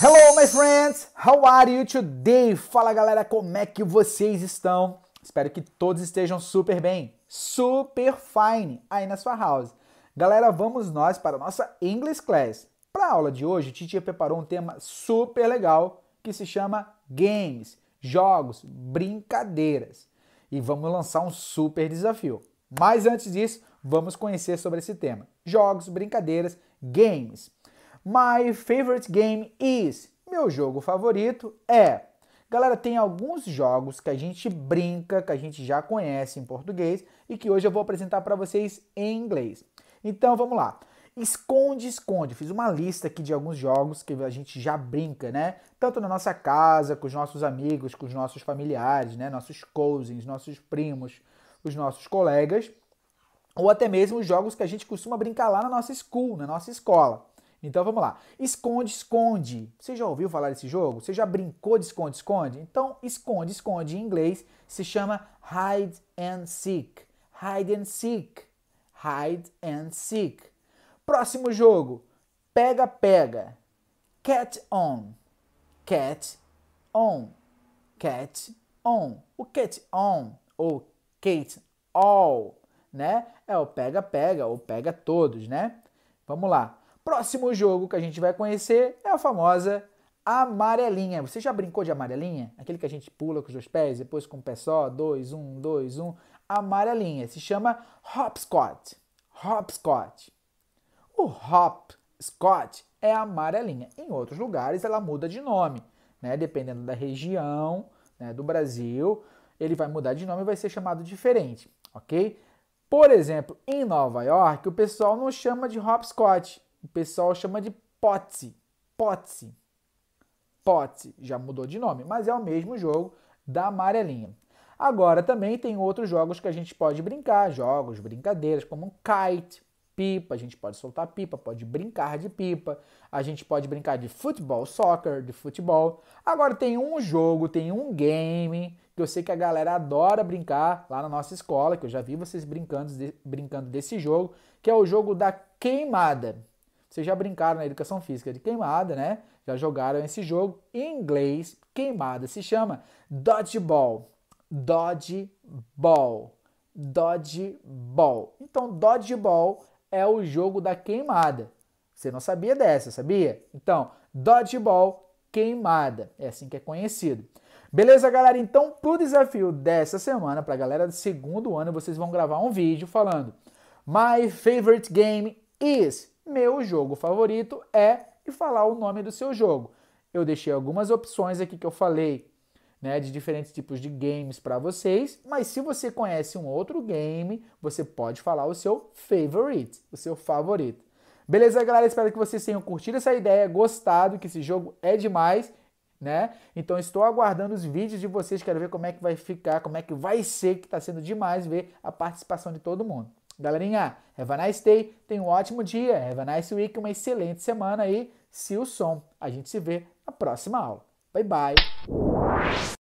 Hello, my friends! How are you today? Fala galera, como é que vocês estão? Espero que todos estejam super bem, super fine aí na sua house. Galera, vamos nós para a nossa English Class. Para a aula de hoje, Titia preparou um tema super legal que se chama Games, Jogos, Brincadeiras. E vamos lançar um super desafio. Mas antes disso, vamos conhecer sobre esse tema: Jogos, Brincadeiras, Games. My favorite game is. Meu jogo favorito é. Galera, tem alguns jogos que a gente brinca, que a gente já conhece em português e que hoje eu vou apresentar para vocês em inglês. Então vamos lá. Esconde, esconde. Fiz uma lista aqui de alguns jogos que a gente já brinca, né? Tanto na nossa casa, com os nossos amigos, com os nossos familiares, né? Nossos cousins, nossos primos, os nossos colegas, ou até mesmo os jogos que a gente costuma brincar lá na nossa school, na nossa escola. Então vamos lá. Esconde, esconde. Você já ouviu falar desse jogo? Você já brincou de esconde, esconde? Então, esconde, esconde em inglês se chama hide and seek. Hide and seek. Hide and seek. Próximo jogo. Pega, pega. Cat on. Cat on. Cat on. O cat on ou cat all, né? É o pega, pega ou pega todos, né? Vamos lá. Próximo jogo que a gente vai conhecer é a famosa amarelinha. Você já brincou de amarelinha? Aquele que a gente pula com os dois pés, depois com o um pé só, dois, um, dois, um. Amarelinha. Se chama hopscotch. Hopscotch. O hopscotch é amarelinha. Em outros lugares ela muda de nome, né? Dependendo da região né, do Brasil, ele vai mudar de nome e vai ser chamado diferente, ok? Por exemplo, em Nova York, o pessoal não chama de hopscotch, o pessoal chama de Potse. Potse. Potse. Já mudou de nome, mas é o mesmo jogo da amarelinha. Agora também tem outros jogos que a gente pode brincar, jogos, brincadeiras, como um kite, pipa, a gente pode soltar pipa, pode brincar de pipa, a gente pode brincar de futebol, soccer, de futebol. Agora tem um jogo, tem um game que eu sei que a galera adora brincar lá na nossa escola, que eu já vi vocês brincando, de, brincando desse jogo, que é o jogo da queimada. Vocês já brincaram na educação física de queimada, né? Já jogaram esse jogo. Em inglês, queimada se chama dodgeball. Dodgeball. Dodgeball. Então, dodgeball é o jogo da queimada. Você não sabia dessa, sabia? Então, dodgeball, queimada. É assim que é conhecido. Beleza, galera? Então, pro desafio dessa semana, pra galera do segundo ano, vocês vão gravar um vídeo falando My favorite game is meu jogo favorito é e falar o nome do seu jogo. Eu deixei algumas opções aqui que eu falei, né, de diferentes tipos de games para vocês, mas se você conhece um outro game, você pode falar o seu favorite, o seu favorito. Beleza, galera? Espero que vocês tenham curtido essa ideia, gostado, que esse jogo é demais, né? Então estou aguardando os vídeos de vocês, quero ver como é que vai ficar, como é que vai ser, que está sendo demais ver a participação de todo mundo. Galerinha, have a nice day, tenha um ótimo dia, have a nice week, uma excelente semana aí. Se o som, a gente se vê na próxima aula. Bye bye.